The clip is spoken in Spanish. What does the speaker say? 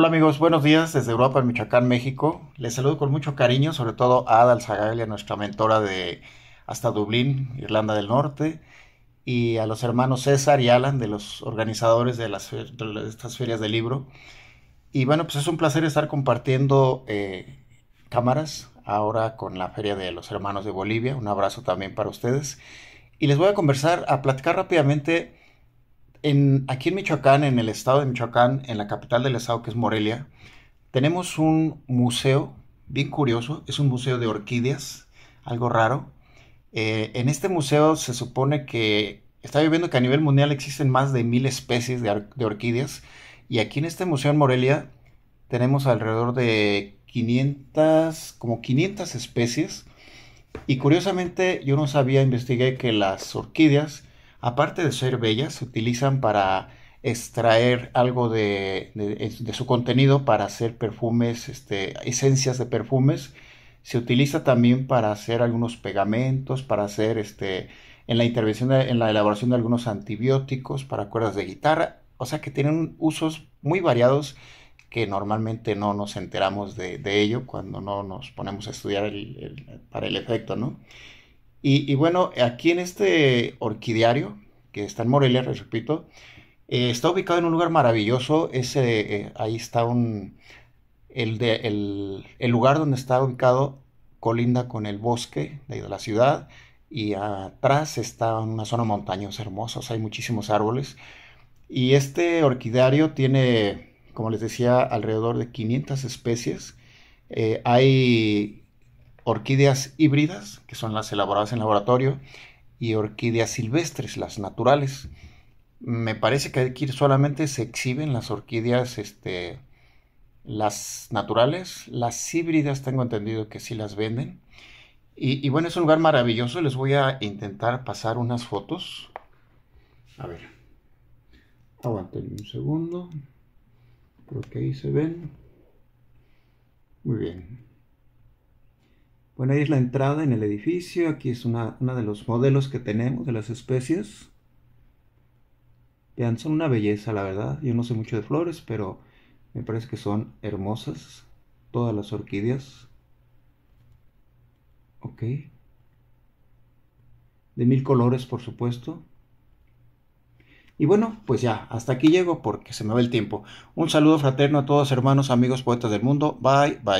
Hola amigos, buenos días desde Europa, Michoacán, México. Les saludo con mucho cariño, sobre todo a Adal Zagaglia, nuestra mentora de hasta Dublín, Irlanda del Norte, y a los hermanos César y Alan, de los organizadores de, las, estas ferias de libro. Y bueno, pues es un placer estar compartiendo eh, cámaras ahora con la Feria de los Hermanos de Bolivia. Un abrazo también para ustedes. Y les voy a conversar, a platicar rápidamente aquí en Michoacán, en el estado de Michoacán, en la capital del estado que es Morelia, tenemos un museo bien curioso, es un museo de orquídeas, algo raro. Eh, en este museo se supone que está viviendo que a nivel mundial existen más de mil especies de, de orquídeas y aquí en este museo en Morelia tenemos alrededor de 500, como 500 especies. Y curiosamente yo no sabía, investigué que las orquídeas aparte de ser bellas, se utilizan para extraer algo de, su contenido para hacer perfumes, este, esencias de perfumes. Se utiliza también para hacer algunos pegamentos, para hacer este, en la intervención, en la elaboración de algunos antibióticos para cuerdas de guitarra. O sea que tienen usos muy variados que normalmente no nos enteramos de, ello cuando no nos ponemos a estudiar para el efecto, ¿no? Y, bueno, aquí en este orquidiario, que está en Morelia, les repito, eh, está ubicado en un lugar maravilloso. Ese, eh, ahí está un, el, el, lugar donde está ubicado colinda con el bosque de la ciudad y atrás está una zona montañosa hermosa, hay muchísimos árboles. Y este orquidario tiene, como les decía, alrededor de 500 especies. Eh, hay orquídeas híbridas, que son las elaboradas en laboratorio, y orquídeas silvestres, las naturales. Me parece que aquí solamente se exhiben las orquídeas, este, las naturales, las híbridas tengo entendido que sí las venden. Y, bueno, es un lugar maravilloso, les voy a intentar pasar unas fotos. A ver, aguanten un segundo, Porque ahí se ven. Muy bien, bueno, ahí es la entrada en el edificio. Aquí es una, de los modelos que tenemos de las especies. Vean, son una belleza, la verdad. Yo no sé mucho de flores, pero me parece que son hermosas. Todas las orquídeas. Ok. De mil colores, por supuesto. Y bueno, pues ya, hasta aquí llego porque se me va el tiempo. Un saludo fraterno a todos hermanos, amigos, poetas del mundo. Bye, bye.